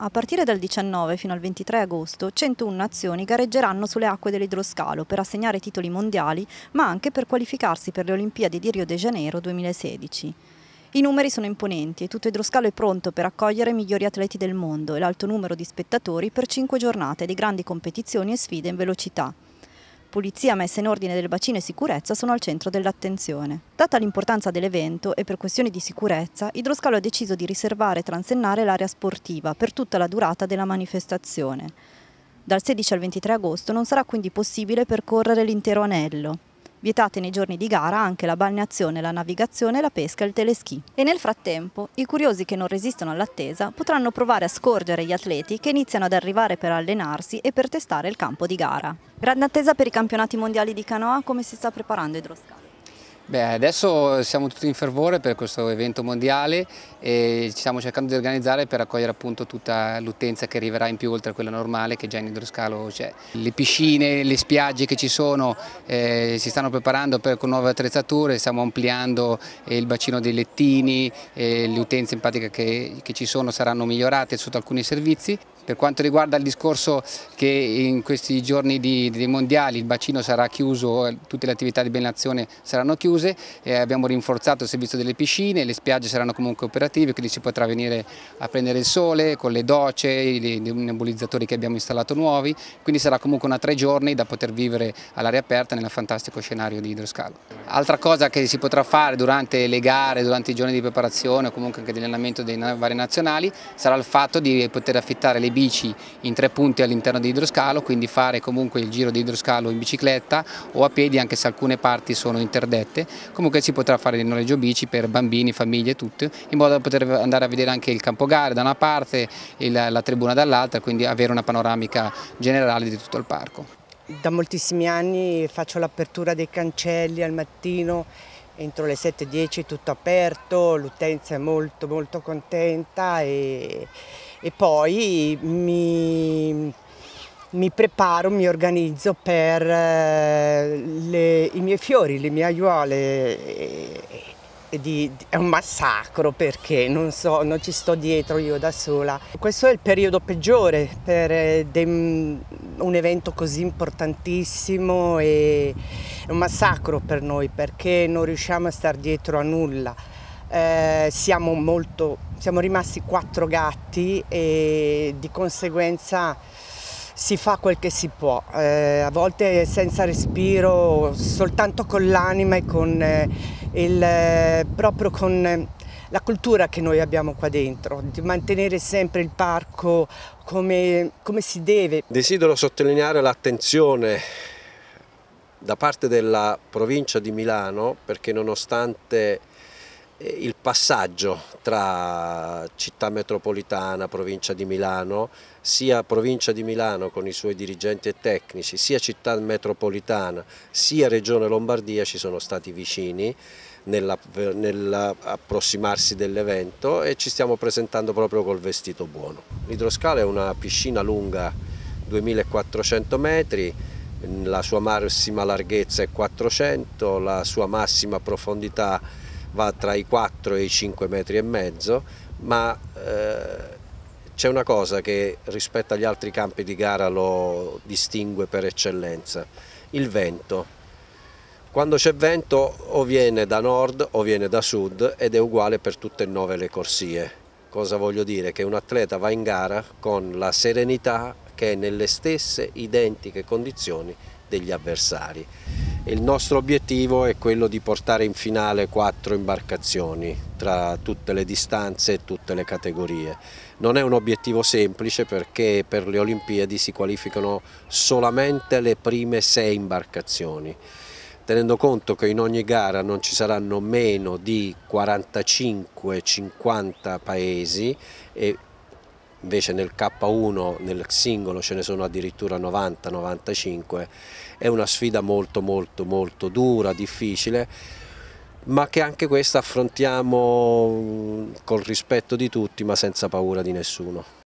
A partire dal 19 fino al 23 agosto, 101 nazioni gareggeranno sulle acque dell'idroscalo per assegnare titoli mondiali, ma anche per qualificarsi per le Olimpiadi di Rio de Janeiro 2016. I numeri sono imponenti e tutto idroscalo è pronto per accogliere i migliori atleti del mondo e l'alto numero di spettatori per 5 giornate di grandi competizioni e sfide in velocità pulizia, messa in ordine del bacino e sicurezza sono al centro dell'attenzione. Data l'importanza dell'evento e per questioni di sicurezza, Idroscalo ha deciso di riservare e transennare l'area sportiva per tutta la durata della manifestazione. Dal 16 al 23 agosto non sarà quindi possibile percorrere l'intero anello, Vietate nei giorni di gara anche la balneazione, la navigazione, la pesca e il teleschi. E nel frattempo, i curiosi che non resistono all'attesa potranno provare a scorgere gli atleti che iniziano ad arrivare per allenarsi e per testare il campo di gara. Grande attesa per i campionati mondiali di canoa, come si sta preparando Idrosca? Beh, adesso siamo tutti in fervore per questo evento mondiale e ci stiamo cercando di organizzare per accogliere appunto tutta l'utenza che arriverà in più oltre a quella normale che già in idroscalo c'è. Le piscine, le spiagge che ci sono eh, si stanno preparando per, con nuove attrezzature, stiamo ampliando eh, il bacino dei lettini, eh, le utenze in pratica che, che ci sono saranno migliorate sotto alcuni servizi. Per quanto riguarda il discorso che in questi giorni dei mondiali il bacino sarà chiuso, tutte le attività di benazione saranno chiuse, chiuse, eh, abbiamo rinforzato il servizio delle piscine, le spiagge saranno comunque operative, quindi si potrà venire a prendere il sole con le docce, i nebulizzatori che abbiamo installato nuovi, quindi sarà comunque una tre giorni da poter vivere all'aria aperta nel fantastico scenario di idroscalo. Altra cosa che si potrà fare durante le gare, durante i giorni di preparazione o comunque anche dell'allenamento dei vari nazionali sarà il fatto di poter affittare le bici in tre punti all'interno di idroscalo, quindi fare comunque il giro di idroscalo in bicicletta o a piedi anche se alcune parti sono interdette comunque si potrà fare il noleggio bici per bambini, famiglie e tutto, in modo da poter andare a vedere anche il campo gare da una parte e la, la tribuna dall'altra, quindi avere una panoramica generale di tutto il parco. Da moltissimi anni faccio l'apertura dei cancelli al mattino, entro le 7.10 tutto aperto, l'utenza è molto molto contenta e, e poi mi mi preparo, mi organizzo per eh, le, i miei fiori, le mie aiuole. Di, è un massacro perché non, so, non ci sto dietro io da sola. Questo è il periodo peggiore per eh, de, un evento così importantissimo e è un massacro per noi perché non riusciamo a stare dietro a nulla. Eh, siamo, molto, siamo rimasti quattro gatti e di conseguenza si fa quel che si può, eh, a volte senza respiro, soltanto con l'anima e con, eh, il, eh, proprio con eh, la cultura che noi abbiamo qua dentro, di mantenere sempre il parco come, come si deve. Desidero sottolineare l'attenzione da parte della provincia di Milano perché nonostante eh, il passaggio tra città metropolitana, provincia di Milano, sia provincia di Milano con i suoi dirigenti e tecnici, sia città metropolitana, sia regione Lombardia ci sono stati vicini nell'approssimarsi dell'evento e ci stiamo presentando proprio col vestito buono. L'idroscala è una piscina lunga 2400 metri, la sua massima larghezza è 400, la sua massima profondità è va tra i 4 e i 5 metri e mezzo, ma eh, c'è una cosa che rispetto agli altri campi di gara lo distingue per eccellenza, il vento. Quando c'è vento o viene da nord o viene da sud ed è uguale per tutte e nove le corsie. Cosa voglio dire? Che un atleta va in gara con la serenità che è nelle stesse identiche condizioni degli avversari. Il nostro obiettivo è quello di portare in finale quattro imbarcazioni tra tutte le distanze e tutte le categorie. Non è un obiettivo semplice perché per le Olimpiadi si qualificano solamente le prime sei imbarcazioni tenendo conto che in ogni gara non ci saranno meno di 45-50 paesi e invece nel K1 nel singolo ce ne sono addirittura 90-95, è una sfida molto molto molto dura, difficile, ma che anche questa affrontiamo mm, col rispetto di tutti ma senza paura di nessuno.